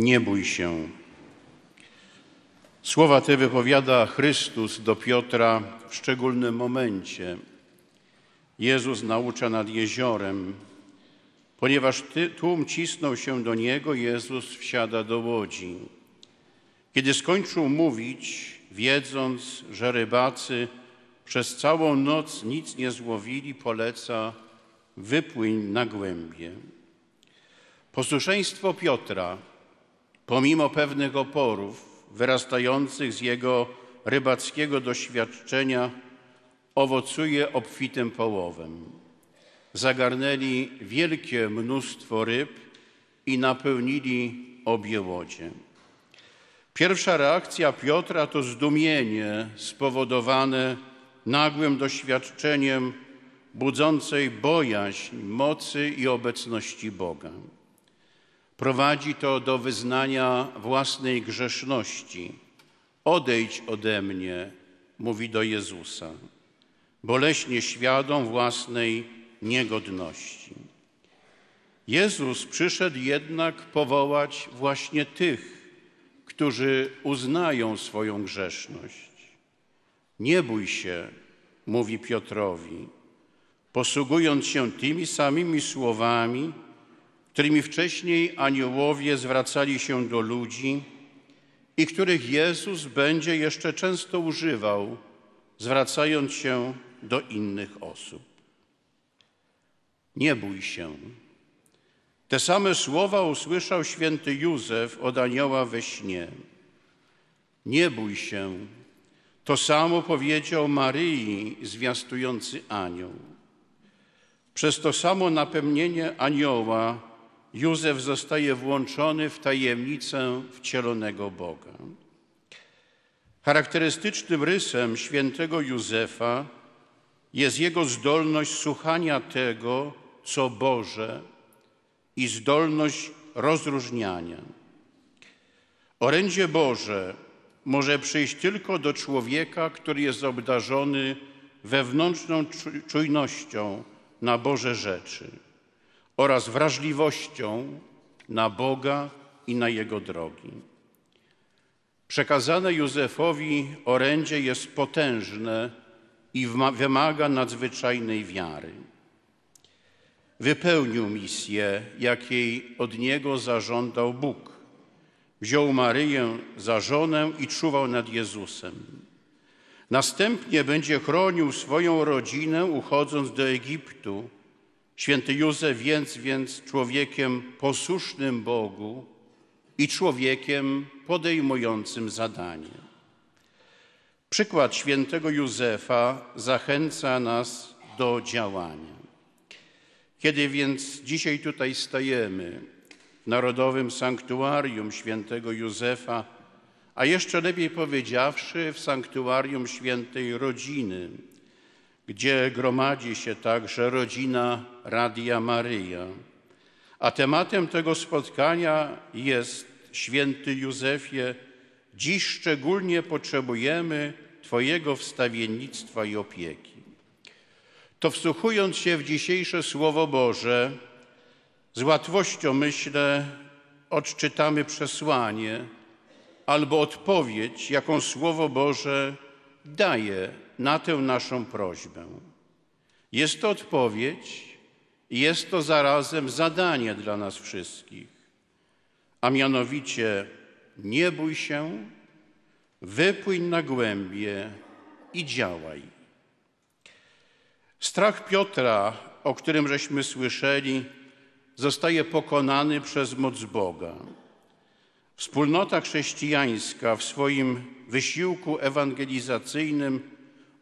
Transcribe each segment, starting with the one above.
nie bój się. Słowa te wypowiada Chrystus do Piotra w szczególnym momencie. Jezus naucza nad jeziorem. Ponieważ tłum cisnął się do niego, Jezus wsiada do łodzi. Kiedy skończył mówić, wiedząc, że rybacy przez całą noc nic nie złowili, poleca: Wypłyń na głębie. Posłuszeństwo Piotra pomimo pewnych oporów wyrastających z jego rybackiego doświadczenia, owocuje obfitym połowem. Zagarnęli wielkie mnóstwo ryb i napełnili obie łodzie. Pierwsza reakcja Piotra to zdumienie spowodowane nagłym doświadczeniem budzącej bojaźń mocy i obecności Boga. Prowadzi to do wyznania własnej grzeszności. Odejdź ode mnie, mówi do Jezusa, boleśnie świadom własnej niegodności. Jezus przyszedł jednak powołać właśnie tych, którzy uznają swoją grzeszność. Nie bój się, mówi Piotrowi, posługując się tymi samymi słowami, którymi wcześniej aniołowie zwracali się do ludzi i których Jezus będzie jeszcze często używał, zwracając się do innych osób. Nie bój się. Te same słowa usłyszał święty Józef od anioła we śnie. Nie bój się. To samo powiedział Maryi, zwiastujący anioł. Przez to samo napełnienie anioła Józef zostaje włączony w tajemnicę wcielonego Boga. Charakterystycznym rysem świętego Józefa jest jego zdolność słuchania tego, co Boże i zdolność rozróżniania. Orędzie Boże może przyjść tylko do człowieka, który jest obdarzony wewnętrzną czujnością na Boże rzeczy oraz wrażliwością na Boga i na Jego drogi. Przekazane Józefowi orędzie jest potężne i wymaga nadzwyczajnej wiary. Wypełnił misję, jakiej od niego zażądał Bóg. Wziął Maryję za żonę i czuwał nad Jezusem. Następnie będzie chronił swoją rodzinę, uchodząc do Egiptu Święty Józef jest więc człowiekiem posłusznym Bogu i człowiekiem podejmującym zadanie. Przykład świętego Józefa zachęca nas do działania. Kiedy więc dzisiaj tutaj stajemy w Narodowym Sanktuarium Świętego Józefa, a jeszcze lepiej powiedziawszy w Sanktuarium Świętej Rodziny, gdzie gromadzi się także rodzina Radia Maryja. A tematem tego spotkania jest święty Józefie, dziś szczególnie potrzebujemy Twojego wstawiennictwa i opieki. To wsłuchując się w dzisiejsze Słowo Boże, z łatwością myślę, odczytamy przesłanie albo odpowiedź, jaką Słowo Boże daje na tę naszą prośbę. Jest to odpowiedź i jest to zarazem zadanie dla nas wszystkich, a mianowicie nie bój się, wypłyń na głębie i działaj. Strach Piotra, o którym żeśmy słyszeli, zostaje pokonany przez moc Boga. Wspólnota chrześcijańska w swoim wysiłku ewangelizacyjnym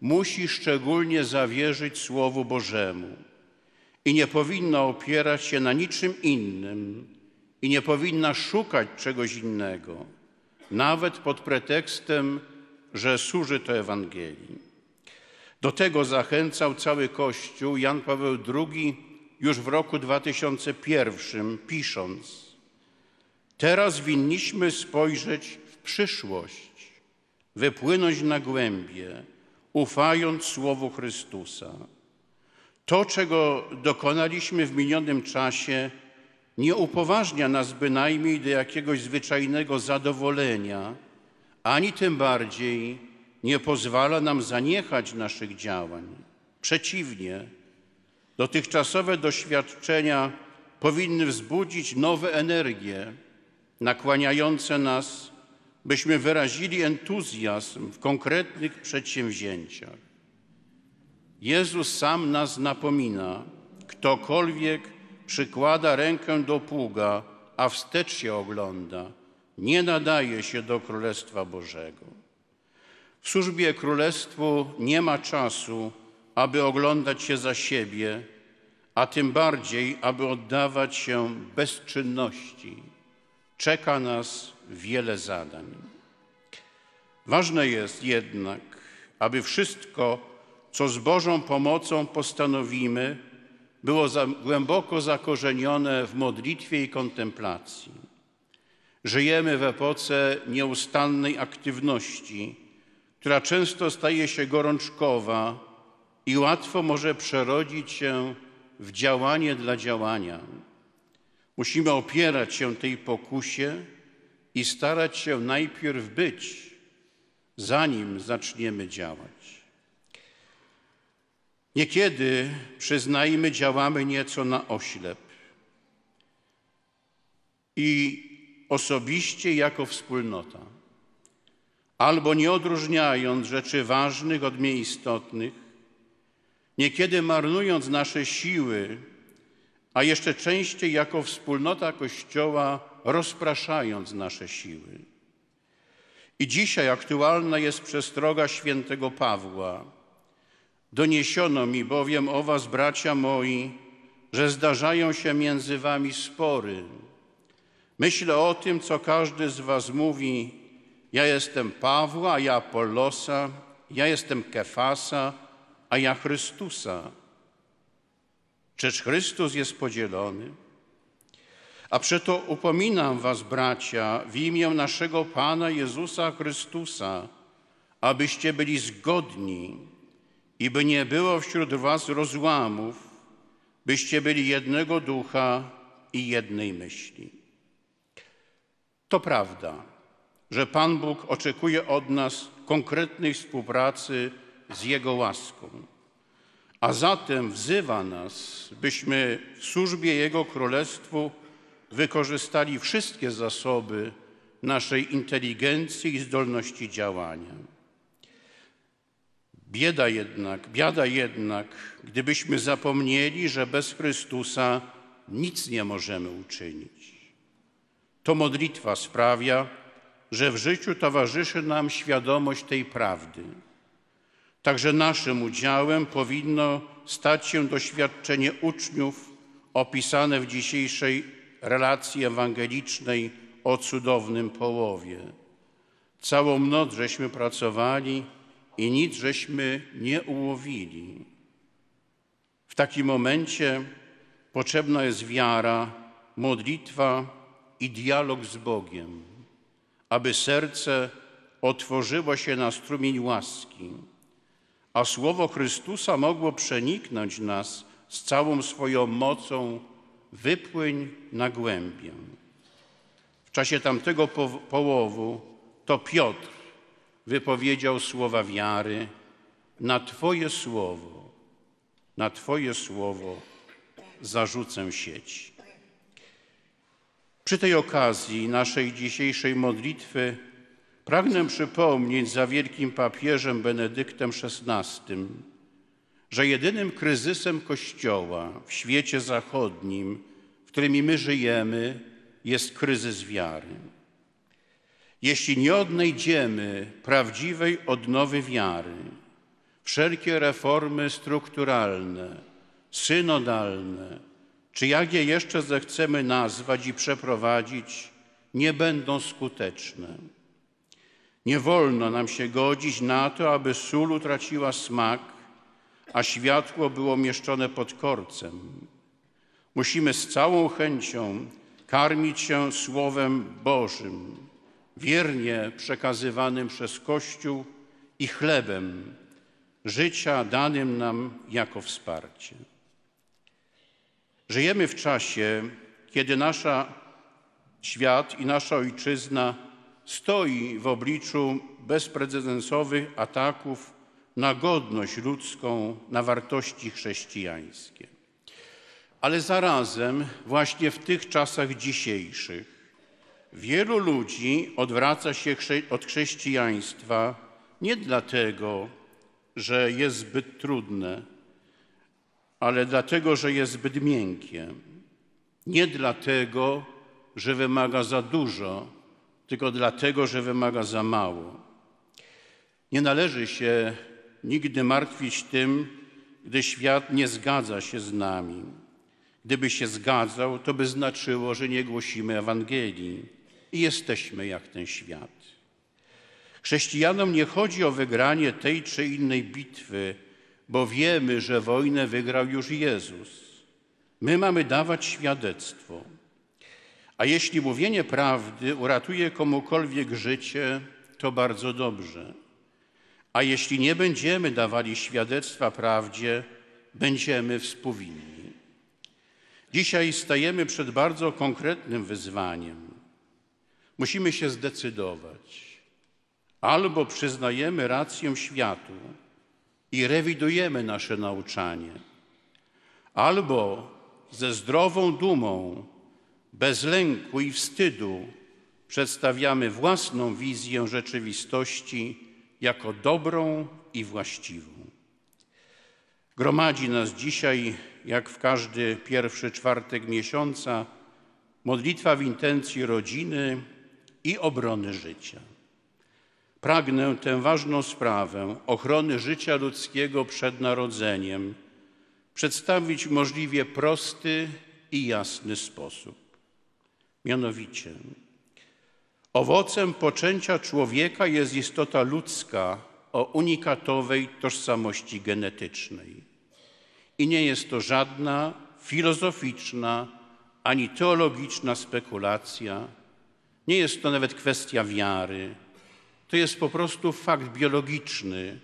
musi szczególnie zawierzyć Słowu Bożemu i nie powinna opierać się na niczym innym i nie powinna szukać czegoś innego, nawet pod pretekstem, że służy to Ewangelii. Do tego zachęcał cały Kościół Jan Paweł II już w roku 2001, pisząc: Teraz winniśmy spojrzeć w przyszłość, wypłynąć na głębie, ufając Słowu Chrystusa. To, czego dokonaliśmy w minionym czasie, nie upoważnia nas bynajmniej do jakiegoś zwyczajnego zadowolenia, ani tym bardziej nie pozwala nam zaniechać naszych działań. Przeciwnie, dotychczasowe doświadczenia powinny wzbudzić nowe energie nakłaniające nas, byśmy wyrazili entuzjazm w konkretnych przedsięwzięciach. Jezus sam nas napomina, ktokolwiek przykłada rękę do pługa, a wstecz się ogląda, nie nadaje się do Królestwa Bożego. W służbie Królestwu nie ma czasu, aby oglądać się za siebie, a tym bardziej, aby oddawać się bezczynności czeka nas wiele zadań. Ważne jest jednak, aby wszystko, co z Bożą pomocą postanowimy, było za, głęboko zakorzenione w modlitwie i kontemplacji. Żyjemy w epoce nieustannej aktywności, która często staje się gorączkowa i łatwo może przerodzić się w działanie dla działania. Musimy opierać się tej pokusie i starać się najpierw być, zanim zaczniemy działać. Niekiedy, przyznajmy, działamy nieco na oślep. I osobiście jako wspólnota, albo nie odróżniając rzeczy ważnych od nieistotnych, niekiedy marnując nasze siły a jeszcze częściej jako wspólnota Kościoła, rozpraszając nasze siły. I dzisiaj aktualna jest przestroga świętego Pawła. Doniesiono mi bowiem o was, bracia moi, że zdarzają się między wami spory. Myślę o tym, co każdy z was mówi. Ja jestem Pawła, a ja Polosa, ja jestem Kefasa, a ja Chrystusa. Czyż Chrystus jest podzielony? A przeto upominam was, bracia, w imię naszego Pana Jezusa Chrystusa, abyście byli zgodni i by nie było wśród was rozłamów, byście byli jednego ducha i jednej myśli. To prawda, że Pan Bóg oczekuje od nas konkretnej współpracy z Jego łaską a zatem wzywa nas, byśmy w służbie Jego Królestwu wykorzystali wszystkie zasoby naszej inteligencji i zdolności działania. Bieda jednak, biada jednak, gdybyśmy zapomnieli, że bez Chrystusa nic nie możemy uczynić. To modlitwa sprawia, że w życiu towarzyszy nam świadomość tej prawdy – Także naszym udziałem powinno stać się doświadczenie uczniów opisane w dzisiejszej relacji ewangelicznej o cudownym połowie. Całą noc żeśmy pracowali i nic żeśmy nie ułowili. W takim momencie potrzebna jest wiara, modlitwa i dialog z Bogiem, aby serce otworzyło się na strumień łaski a słowo Chrystusa mogło przeniknąć nas z całą swoją mocą, wypłyń na głębię. W czasie tamtego po połowu to Piotr wypowiedział słowa wiary na Twoje słowo, na Twoje słowo zarzucę sieć. Przy tej okazji naszej dzisiejszej modlitwy Pragnę przypomnieć za wielkim papieżem Benedyktem XVI, że jedynym kryzysem Kościoła w świecie zachodnim, w którym my żyjemy, jest kryzys wiary. Jeśli nie odnajdziemy prawdziwej odnowy wiary, wszelkie reformy strukturalne, synodalne, czy jak je jeszcze zechcemy nazwać i przeprowadzić, nie będą skuteczne. Nie wolno nam się godzić na to, aby sól utraciła smak, a światło było mieszczone pod korcem. Musimy z całą chęcią karmić się Słowem Bożym, wiernie przekazywanym przez Kościół i chlebem życia danym nam jako wsparcie. Żyjemy w czasie, kiedy nasz świat i nasza ojczyzna stoi w obliczu bezprecedensowych ataków na godność ludzką, na wartości chrześcijańskie. Ale zarazem, właśnie w tych czasach dzisiejszych, wielu ludzi odwraca się od chrześcijaństwa nie dlatego, że jest zbyt trudne, ale dlatego, że jest zbyt miękkie. Nie dlatego, że wymaga za dużo, tylko dlatego, że wymaga za mało. Nie należy się nigdy martwić tym, gdy świat nie zgadza się z nami. Gdyby się zgadzał, to by znaczyło, że nie głosimy Ewangelii i jesteśmy jak ten świat. Chrześcijanom nie chodzi o wygranie tej czy innej bitwy, bo wiemy, że wojnę wygrał już Jezus. My mamy dawać świadectwo. A jeśli mówienie prawdy uratuje komukolwiek życie, to bardzo dobrze. A jeśli nie będziemy dawali świadectwa prawdzie, będziemy współwinni. Dzisiaj stajemy przed bardzo konkretnym wyzwaniem. Musimy się zdecydować. Albo przyznajemy rację światu i rewidujemy nasze nauczanie, albo ze zdrową dumą bez lęku i wstydu przedstawiamy własną wizję rzeczywistości jako dobrą i właściwą. Gromadzi nas dzisiaj, jak w każdy pierwszy czwartek miesiąca, modlitwa w intencji rodziny i obrony życia. Pragnę tę ważną sprawę ochrony życia ludzkiego przed narodzeniem przedstawić w możliwie prosty i jasny sposób. Mianowicie, owocem poczęcia człowieka jest istota ludzka o unikatowej tożsamości genetycznej. I nie jest to żadna filozoficzna ani teologiczna spekulacja, nie jest to nawet kwestia wiary. To jest po prostu fakt biologiczny,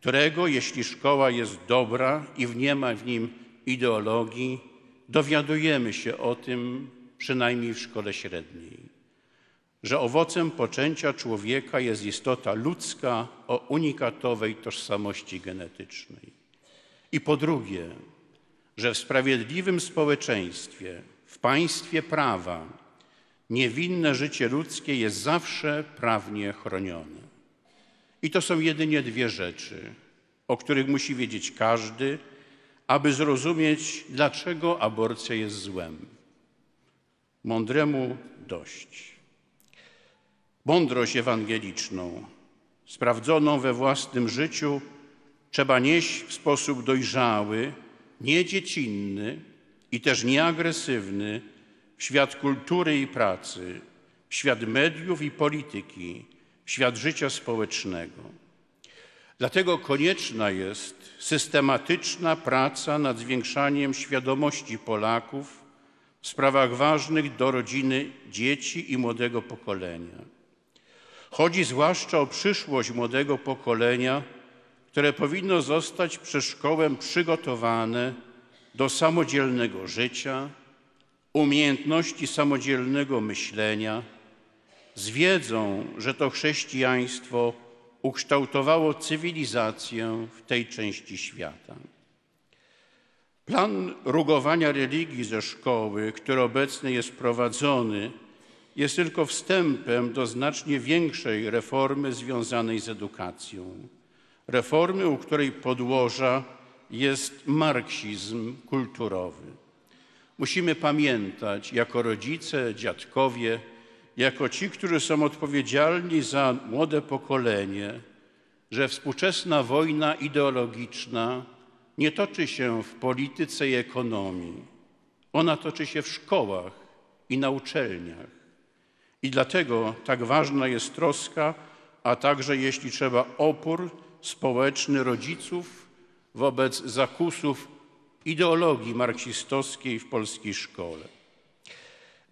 którego, jeśli szkoła jest dobra i nie ma w nim ideologii, dowiadujemy się o tym przynajmniej w szkole średniej, że owocem poczęcia człowieka jest istota ludzka o unikatowej tożsamości genetycznej. I po drugie, że w sprawiedliwym społeczeństwie, w państwie prawa, niewinne życie ludzkie jest zawsze prawnie chronione. I to są jedynie dwie rzeczy, o których musi wiedzieć każdy, aby zrozumieć, dlaczego aborcja jest złem mądremu dość. Mądrość ewangeliczną, sprawdzoną we własnym życiu, trzeba nieść w sposób dojrzały, niedziecinny i też nieagresywny w świat kultury i pracy, w świat mediów i polityki, w świat życia społecznego. Dlatego konieczna jest systematyczna praca nad zwiększaniem świadomości Polaków – w sprawach ważnych do rodziny, dzieci i młodego pokolenia. Chodzi zwłaszcza o przyszłość młodego pokolenia, które powinno zostać przez szkołę przygotowane do samodzielnego życia, umiejętności samodzielnego myślenia, z wiedzą, że to chrześcijaństwo ukształtowało cywilizację w tej części świata. Plan rugowania religii ze szkoły, który obecnie jest prowadzony, jest tylko wstępem do znacznie większej reformy związanej z edukacją. Reformy, u której podłoża jest marksizm kulturowy. Musimy pamiętać jako rodzice, dziadkowie, jako ci, którzy są odpowiedzialni za młode pokolenie, że współczesna wojna ideologiczna nie toczy się w polityce i ekonomii. Ona toczy się w szkołach i na uczelniach. I dlatego tak ważna jest troska, a także jeśli trzeba opór społeczny rodziców wobec zakusów ideologii marksistowskiej w polskiej szkole.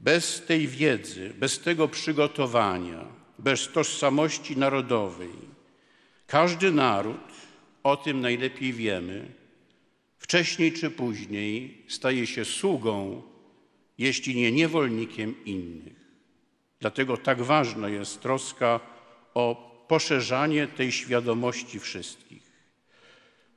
Bez tej wiedzy, bez tego przygotowania, bez tożsamości narodowej, każdy naród, o tym najlepiej wiemy, wcześniej czy później staje się sługą, jeśli nie niewolnikiem innych. Dlatego tak ważna jest troska o poszerzanie tej świadomości wszystkich.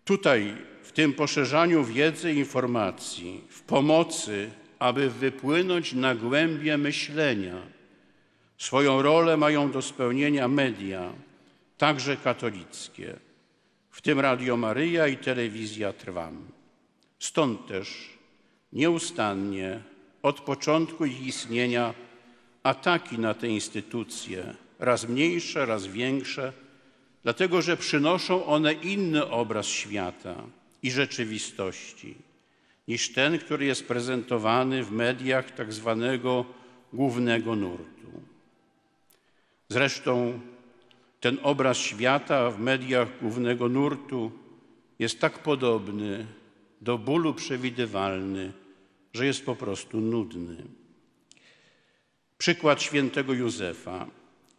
Tutaj, w tym poszerzaniu wiedzy i informacji, w pomocy, aby wypłynąć na głębie myślenia, swoją rolę mają do spełnienia media, także katolickie, w tym Radio Maryja i Telewizja Trwam. Stąd też nieustannie od początku ich istnienia ataki na te instytucje, raz mniejsze, raz większe, dlatego że przynoszą one inny obraz świata i rzeczywistości niż ten, który jest prezentowany w mediach tak zwanego głównego nurtu. Zresztą ten obraz świata w mediach głównego nurtu jest tak podobny do bólu przewidywalny, że jest po prostu nudny. Przykład świętego Józefa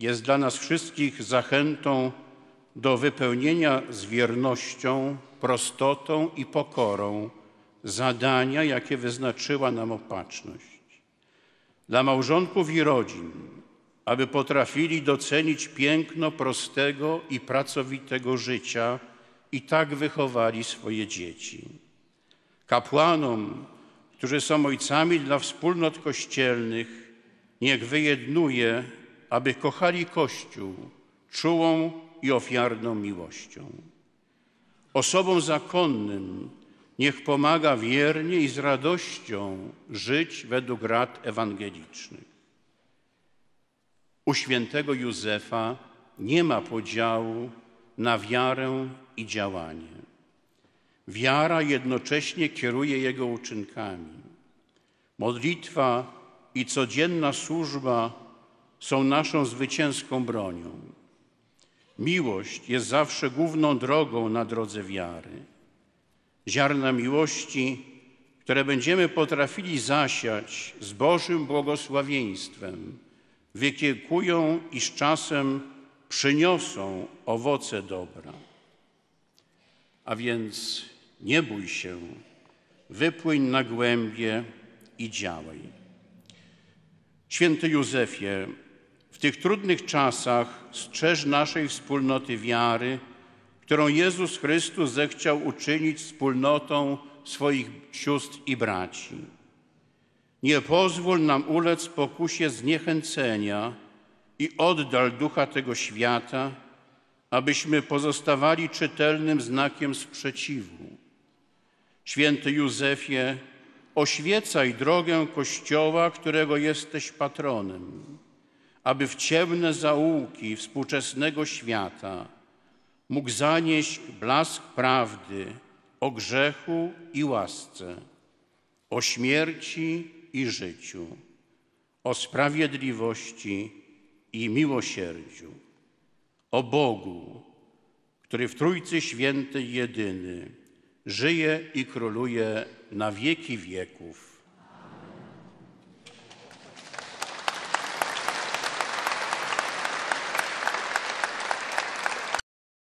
jest dla nas wszystkich zachętą do wypełnienia z wiernością, prostotą i pokorą zadania, jakie wyznaczyła nam opatrzność. Dla małżonków i rodzin, aby potrafili docenić piękno prostego i pracowitego życia i tak wychowali swoje dzieci kapłanom, którzy są ojcami dla wspólnot kościelnych, niech wyjednuje, aby kochali Kościół czułą i ofiarną miłością. Osobom zakonnym niech pomaga wiernie i z radością żyć według rad ewangelicznych. U świętego Józefa nie ma podziału na wiarę i działanie. Wiara jednocześnie kieruje jego uczynkami. Modlitwa i codzienna służba są naszą zwycięską bronią. Miłość jest zawsze główną drogą na drodze wiary. Ziarna miłości, które będziemy potrafili zasiać z Bożym błogosławieństwem, wykiekują i z czasem przyniosą owoce dobra. A więc nie bój się, wypłyń na głębie i działaj. Święty Józefie, w tych trudnych czasach strzeż naszej wspólnoty wiary, którą Jezus Chrystus zechciał uczynić wspólnotą swoich sióstr i braci. Nie pozwól nam ulec pokusie zniechęcenia i oddal ducha tego świata, abyśmy pozostawali czytelnym znakiem sprzeciwu. Święty Józefie, oświecaj drogę Kościoła, którego jesteś patronem, aby w ciemne zaułki współczesnego świata mógł zanieść blask prawdy o grzechu i łasce, o śmierci i życiu, o sprawiedliwości i miłosierdziu, o Bogu, który w Trójcy Świętej jedyny żyje i króluje na wieki wieków.